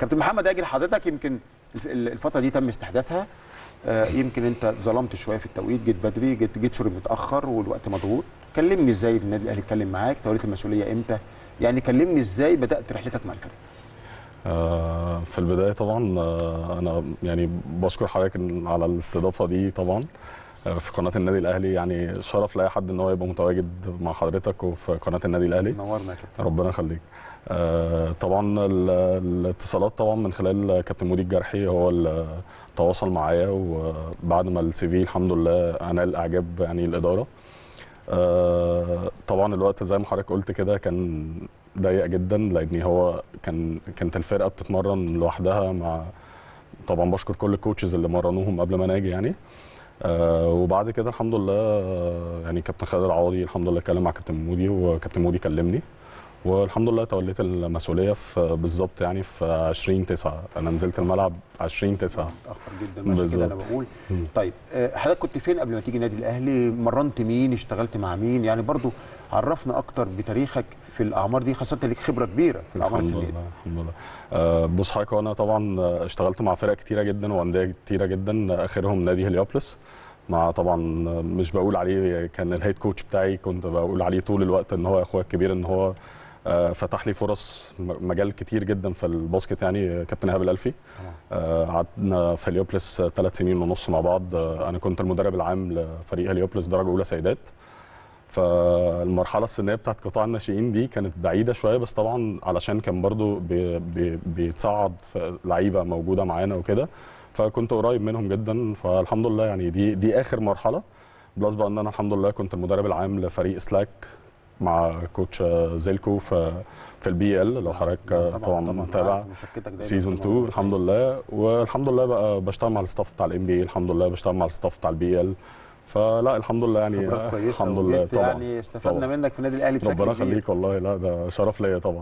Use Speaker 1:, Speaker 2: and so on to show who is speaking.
Speaker 1: كابتن محمد اجي لحضرتك يمكن الفتره دي تم استحداثها آه، يمكن انت ظلمت شويه في التوقيت جيت بدري جيت جيت شوري متاخر والوقت مضغوط كلمني ازاي النادي الاهلي اتكلم معاك توليت المسؤوليه امتى يعني كلمني ازاي بدات رحلتك مع الفريق
Speaker 2: آه، في البدايه طبعا آه، انا يعني بشكر حضرتك على الاستضافه دي طبعا آه، في قناه النادي الاهلي يعني شرف لاي حد ان هو يبقى متواجد مع حضرتك وفي قناه النادي الاهلي نورنا يا كابتن ربنا يخليك آه، طبعا الاتصالات طبعا من خلال كابتن مودي الجرحي هو اللي تواصل معايا وبعد ما السي في الحمد لله انال اعجاب يعني الاداره آه، طبعا الوقت زي ما حضرتك قلت كده كان ضيق جدا لان هو كان كانت الفرقه بتتمرن لوحدها مع طبعا بشكر كل الكوتشز اللي مرنوهم قبل ما انا اجي يعني آه وبعد كده الحمد لله آه، يعني كابتن خالد العوضي الحمد لله اتكلم مع كابتن مودي وكابتن مودي كلمني والحمد لله توليت المسؤوليه في بالظبط يعني في 20 9 انا نزلت الملعب 20 9 متاخر جدا ماشي كده انا بقول م. طيب
Speaker 1: حضرتك آه، كنت فين قبل ما تيجي النادي الاهلي مرنت مين اشتغلت مع مين يعني برضو عرفنا اكتر بتاريخك في الاعمار دي خاصه ليك خبره كبيره في الاعمار السنيه الحمد
Speaker 2: لله الحمد لله آه، بص حضرتك وانا طبعا اشتغلت مع فرق كتيره جدا وانديه كتيره جدا اخرهم نادي هليوبلس مع طبعا مش بقول عليه كان الهيد كوتش بتاعي كنت بقول عليه طول الوقت ان هو اخويا الكبير ان هو آه، فتح لي فرص مجال كتير جدا في الباسكت يعني آه، كابتن ايهاب الالفي آه، قعدنا في هليوبلس ثلاث سنين ونص مع بعض انا كنت المدرب العام لفريق هليوبلس درجه اولى سيدات فالمرحله السنيه بتاعت قطاع الناشئين دي كانت بعيده شويه بس طبعا علشان كان برضو بي بي بيتصعد لعيبه موجوده معانا وكده فكنت قريب منهم جدا فالحمد لله يعني دي دي اخر مرحله بلس بقى ان انا الحمد لله كنت المدرب العام لفريق سلاك مع كوتش زيلكو في في البي ال لو حضرتك طبعا متابع سيزون 2 الحمد لله والحمد لله بقى بشتغل مع الستاف بتاع الام بي اي الحمد لله بشتغل مع الستاف بتاع البي ال فلا الحمد لله يعني الحمد لله طبعا يعني استفدنا طبعًا. منك في النادي الاهلي بشكل كبير ربنا يخليك والله لا ده شرف ليا طبعا